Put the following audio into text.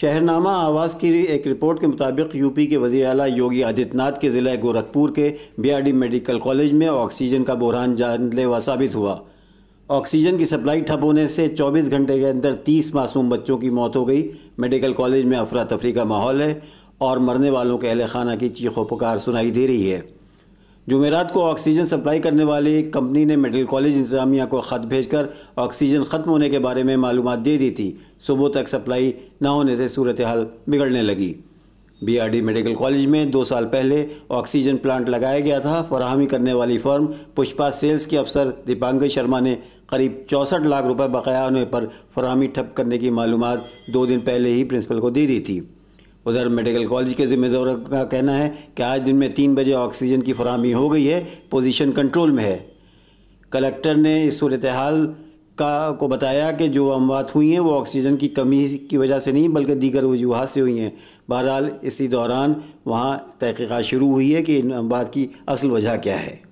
शहरनामा आवास की एक रिपोर्ट के मुताबिक यूपी के वजी अला योगी आदित्यनाथ के ज़िला गोरखपुर के बीआरडी मेडिकल कॉलेज में ऑक्सीजन का बहरान जानलेवा साबित हुआ ऑक्सीजन की सप्लाई ठप होने से 24 घंटे के अंदर 30 मासूम बच्चों की मौत हो गई मेडिकल कॉलेज में अफरा तफरी का माहौल है और मरने वालों के अहल खाना की चीखों पुकार सुनाई दे रही है जुमेरात को ऑक्सीजन सप्लाई करने वाली एक कंपनी ने मेडिकल कॉलेज इंतजामिया को ख़त भेजकर ऑक्सीजन ख़त्म होने के बारे में मालूम दे दी थी सुबह तक सप्लाई न होने से सूरत हाल बिगड़ने लगी बीआरडी मेडिकल कॉलेज में दो साल पहले ऑक्सीजन प्लांट लगाया गया था फराहमी करने वाली फर्म पुष्पा सेल्स के अफसर दीपांक शर्मा ने करीब चौंसठ लाख रुपए बकाया होने पर फराहमी ठप करने की मालूम दो दिन पहले ही प्रिंसिपल को दे दी थी उधर मेडिकल कॉलेज के जिम्मेदारों का कहना है कि आज दिन में तीन बजे ऑक्सीजन की फराहमी हो गई है पोजीशन कंट्रोल में है कलेक्टर ने इस सूरत हाल का को बताया कि जो अमवात हुई हैं वो ऑक्सीजन की कमी की वजह से नहीं बल्कि दीगर वजूहत से हुई हैं बहरहाल इसी दौरान वहाँ तहकीक़त शुरू हुई है कि इन अमवात की असल वजह क्या है